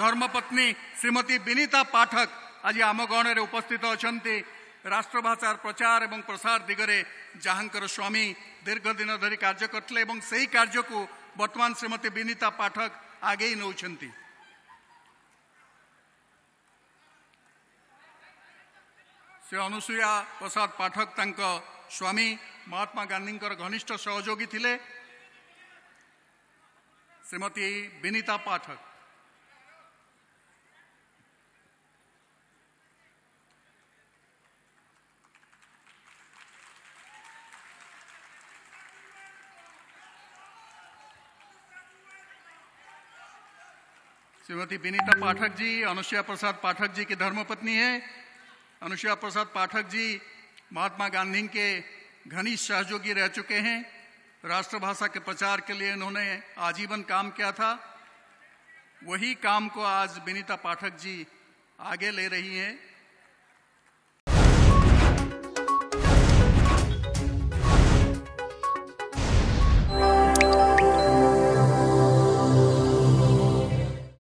ଧର୍ମପତ୍ନୀ ଶ୍ରୀମତୀ ବିନୀତା ପାଠକ ଆଜି ଆମ ଗହଣରେ ଉପସ୍ଥିତ ଅଛନ୍ତି ରାଷ୍ଟ୍ରଭାଷାର ପ୍ରଚାର ଏବଂ ପ୍ରସାର ଦିଗରେ ଯାହାଙ୍କର ସ୍ୱାମୀ ଦୀର୍ଘଦିନ ଧରି କାର୍ଯ୍ୟ କରିଥିଲେ ଏବଂ ସେହି କାର୍ଯ୍ୟକୁ ବର୍ତ୍ତମାନ ଶ୍ରୀମତୀ ବିନୀତା ପାଠକ ଆଗେଇ ନେଉଛନ୍ତି ସେ ଅନୁସୂୟା ପ୍ରସାଦ ପାଠକ ତାଙ୍କ ସ୍ୱାମୀ ମହାତ୍ମା ଗାନ୍ଧୀଙ୍କର ଘନିଷ୍ଠ ସହଯୋଗୀ ଥିଲେ ଶ୍ରୀମତୀ ବିନୀତା ପାଠକ श्रीमती विनीता पाठक जी अनुसुईया प्रसाद पाठक जी की धर्मपत्नी है अनुसुईया प्रसाद पाठक जी महात्मा गांधी के घनिष्ठ सहयोगी रह चुके हैं राष्ट्रभाषा के प्रचार के लिए इन्होंने आजीवन काम किया था वही काम को आज विनीता पाठक जी आगे ले रही हैं